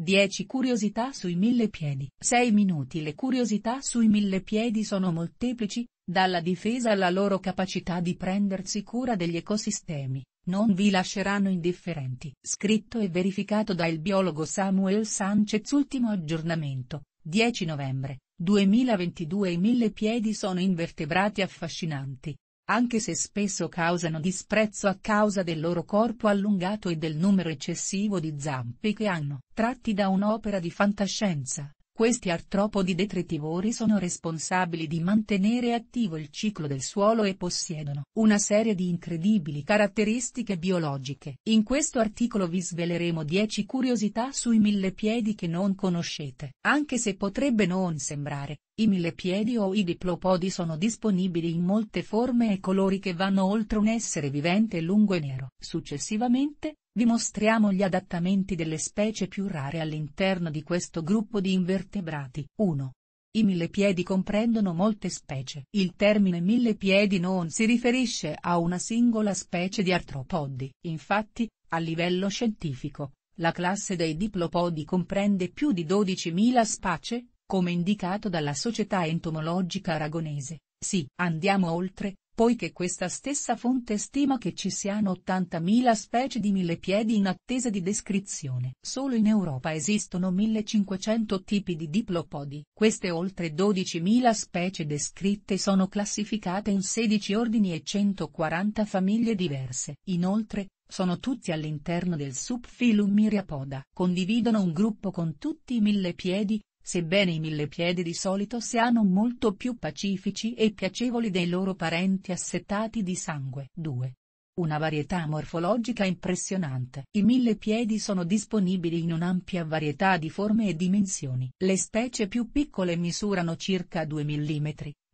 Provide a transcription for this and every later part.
10 curiosità sui mille piedi. 6 minuti Le curiosità sui mille piedi sono molteplici, dalla difesa alla loro capacità di prendersi cura degli ecosistemi, non vi lasceranno indifferenti. Scritto e verificato dal biologo Samuel Sanchez Ultimo aggiornamento, 10 novembre, 2022 I mille piedi sono invertebrati affascinanti, anche se spesso causano disprezzo a causa del loro corpo allungato e del numero eccessivo di zampe che hanno. Tratti da un'opera di fantascienza, questi artropodi detritivori sono responsabili di mantenere attivo il ciclo del suolo e possiedono una serie di incredibili caratteristiche biologiche. In questo articolo vi sveleremo 10 curiosità sui mille piedi che non conoscete. Anche se potrebbe non sembrare, i millepiedi o i diplopodi sono disponibili in molte forme e colori che vanno oltre un essere vivente lungo e nero. Successivamente, vi mostriamo gli adattamenti delle specie più rare all'interno di questo gruppo di invertebrati. 1. I millepiedi comprendono molte specie. Il termine millepiedi non si riferisce a una singola specie di artropodi. Infatti, a livello scientifico, la classe dei diplopodi comprende più di 12.000 specie, come indicato dalla Società Entomologica Aragonese. Sì, andiamo oltre, poiché questa stessa fonte stima che ci siano 80.000 specie di millepiedi in attesa di descrizione. Solo in Europa esistono 1500 tipi di diplopodi. Queste oltre 12.000 specie descritte sono classificate in 16 ordini e 140 famiglie diverse. Inoltre, sono tutti all'interno del subfilum Myriapoda. Condividono un gruppo con tutti i millepiedi, sebbene i millepiedi di solito siano molto più pacifici e piacevoli dei loro parenti assettati di sangue. 2. Una varietà morfologica impressionante. I millepiedi sono disponibili in un'ampia varietà di forme e dimensioni. Le specie più piccole misurano circa 2 mm,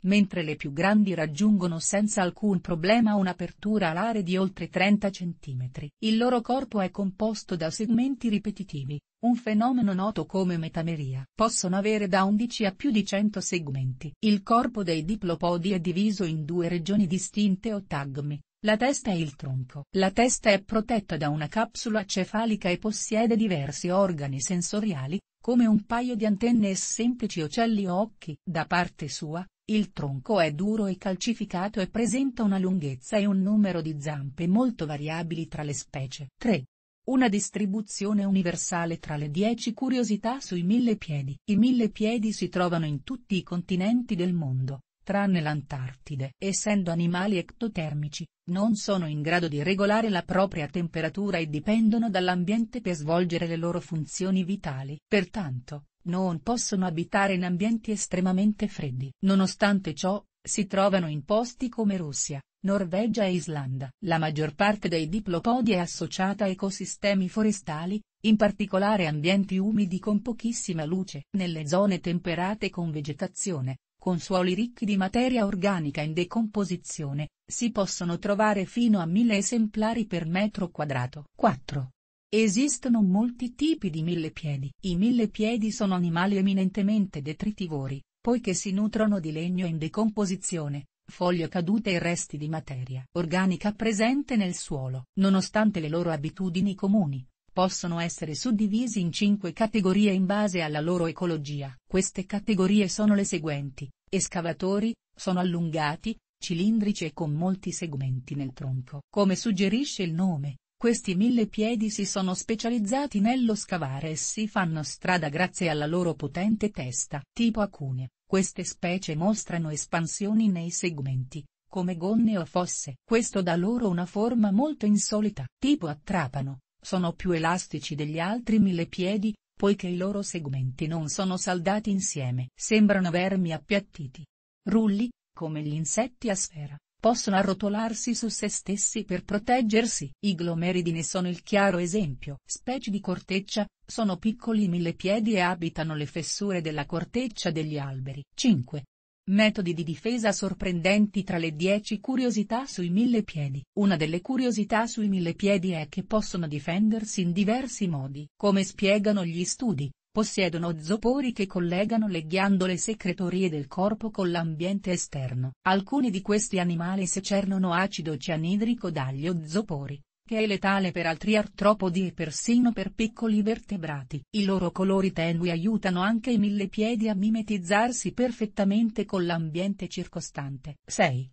mentre le più grandi raggiungono senza alcun problema un'apertura alare di oltre 30 cm. Il loro corpo è composto da segmenti ripetitivi, un fenomeno noto come metameria. Possono avere da 11 a più di 100 segmenti. Il corpo dei diplopodi è diviso in due regioni distinte o tagmi, la testa e il tronco. La testa è protetta da una capsula cefalica e possiede diversi organi sensoriali, come un paio di antenne e semplici ocelli o occhi. Da parte sua, il tronco è duro e calcificato e presenta una lunghezza e un numero di zampe molto variabili tra le specie. 3. Una distribuzione universale tra le 10 curiosità sui mille piedi. I mille piedi si trovano in tutti i continenti del mondo, tranne l'Antartide. Essendo animali ectotermici, non sono in grado di regolare la propria temperatura e dipendono dall'ambiente per svolgere le loro funzioni vitali. Pertanto, non possono abitare in ambienti estremamente freddi. Nonostante ciò, si trovano in posti come Russia, Norvegia e Islanda. La maggior parte dei diplopodi è associata a ecosistemi forestali, in particolare ambienti umidi con pochissima luce. Nelle zone temperate con vegetazione, con suoli ricchi di materia organica in decomposizione, si possono trovare fino a 1000 esemplari per metro quadrato. 4. Esistono molti tipi di millepiedi. I millepiedi sono animali eminentemente detritivori, poiché si nutrono di legno in decomposizione, foglie cadute e resti di materia organica presente nel suolo. Nonostante le loro abitudini comuni, possono essere suddivisi in cinque categorie in base alla loro ecologia. Queste categorie sono le seguenti, escavatori, sono allungati, cilindrici e con molti segmenti nel tronco. Come suggerisce il nome, questi mille piedi si sono specializzati nello scavare e si fanno strada grazie alla loro potente testa. Tipo acune, queste specie mostrano espansioni nei segmenti, come gonne o fosse. Questo dà loro una forma molto insolita. Tipo attrapano, sono più elastici degli altri mille piedi, poiché i loro segmenti non sono saldati insieme. Sembrano vermi appiattiti. Rulli, come gli insetti a sfera possono arrotolarsi su se stessi per proteggersi. I glomeridi ne sono il chiaro esempio. Specie di corteccia, sono piccoli millepiedi e abitano le fessure della corteccia degli alberi. 5. Metodi di difesa sorprendenti tra le 10 curiosità sui millepiedi. Una delle curiosità sui millepiedi è che possono difendersi in diversi modi. Come spiegano gli studi, Possiedono zopori che collegano le ghiandole secretorie del corpo con l'ambiente esterno. Alcuni di questi animali secernono acido cianidrico dagli ozopori, che è letale per altri artropodi e persino per piccoli vertebrati. I loro colori tenui aiutano anche i millepiedi a mimetizzarsi perfettamente con l'ambiente circostante. 6.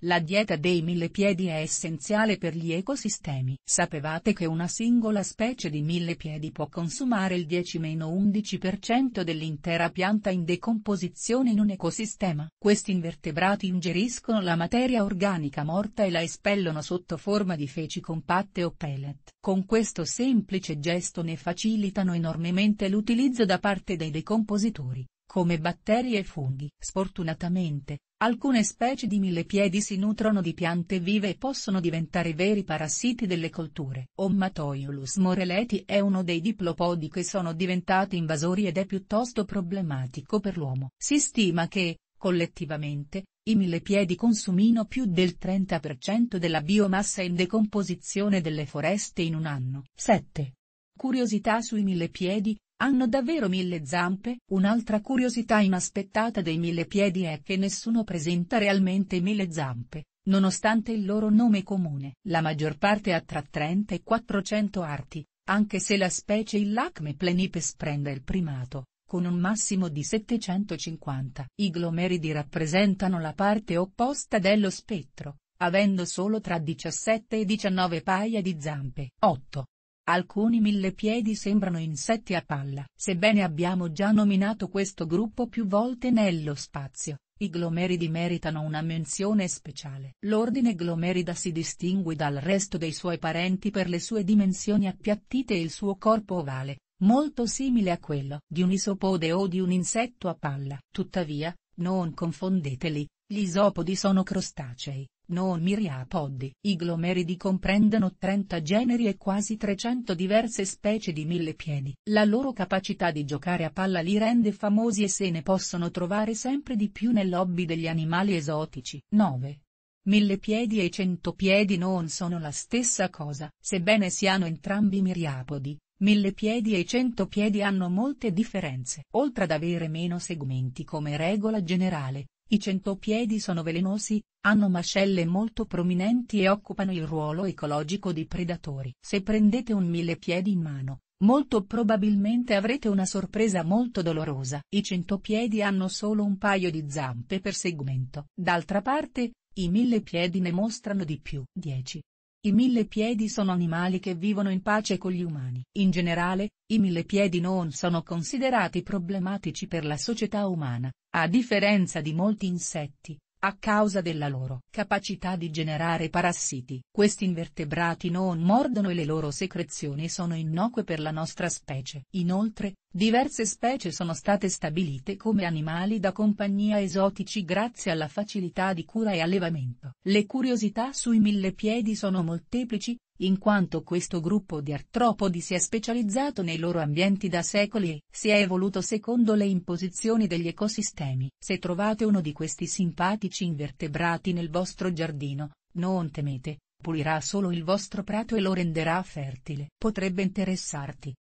La dieta dei millepiedi è essenziale per gli ecosistemi. Sapevate che una singola specie di millepiedi può consumare il 10-11% dell'intera pianta in decomposizione in un ecosistema? Questi invertebrati ingeriscono la materia organica morta e la espellono sotto forma di feci compatte o pellet. Con questo semplice gesto ne facilitano enormemente l'utilizzo da parte dei decompositori come batteri e funghi. Sfortunatamente, alcune specie di millepiedi si nutrono di piante vive e possono diventare veri parassiti delle colture. Ommatoiolus moreleti è uno dei diplopodi che sono diventati invasori ed è piuttosto problematico per l'uomo. Si stima che, collettivamente, i millepiedi consumino più del 30% della biomassa in decomposizione delle foreste in un anno. 7. Curiosità sui millepiedi, hanno davvero mille zampe? Un'altra curiosità inaspettata dei mille piedi è che nessuno presenta realmente mille zampe, nonostante il loro nome comune. La maggior parte ha tra 30 e 400 arti, anche se la specie il Lacme plenipes prende il primato, con un massimo di 750. I glomeridi rappresentano la parte opposta dello spettro, avendo solo tra 17 e 19 paia di zampe. 8. Alcuni millepiedi sembrano insetti a palla. Sebbene abbiamo già nominato questo gruppo più volte nello spazio, i glomeridi meritano una menzione speciale. L'ordine glomerida si distingue dal resto dei suoi parenti per le sue dimensioni appiattite e il suo corpo ovale, molto simile a quello di un isopode o di un insetto a palla. Tuttavia, non confondeteli, gli isopodi sono crostacei, non miriapodi. I glomeridi comprendono 30 generi e quasi 300 diverse specie di millepiedi. La loro capacità di giocare a palla li rende famosi e se ne possono trovare sempre di più nel lobby degli animali esotici. 9. Millepiedi e centopiedi non sono la stessa cosa, sebbene siano entrambi miriapodi. Millepiedi e centopiedi hanno molte differenze. Oltre ad avere meno segmenti come regola generale, i centopiedi sono velenosi, hanno mascelle molto prominenti e occupano il ruolo ecologico di predatori. Se prendete un millepiedi in mano, molto probabilmente avrete una sorpresa molto dolorosa. I centopiedi hanno solo un paio di zampe per segmento. D'altra parte, i millepiedi ne mostrano di più. 10. I millepiedi sono animali che vivono in pace con gli umani. In generale, i millepiedi non sono considerati problematici per la società umana, a differenza di molti insetti, a causa della loro capacità di generare parassiti. Questi invertebrati non mordono e le loro secrezioni sono innocue per la nostra specie. Inoltre, diverse specie sono state stabilite come animali da compagnia esotici grazie alla facilità di cura e allevamento. Le curiosità sui mille piedi sono molteplici, in quanto questo gruppo di artropodi si è specializzato nei loro ambienti da secoli e si è evoluto secondo le imposizioni degli ecosistemi. Se trovate uno di questi simpatici invertebrati nel vostro giardino, non temete, pulirà solo il vostro prato e lo renderà fertile. Potrebbe interessarti.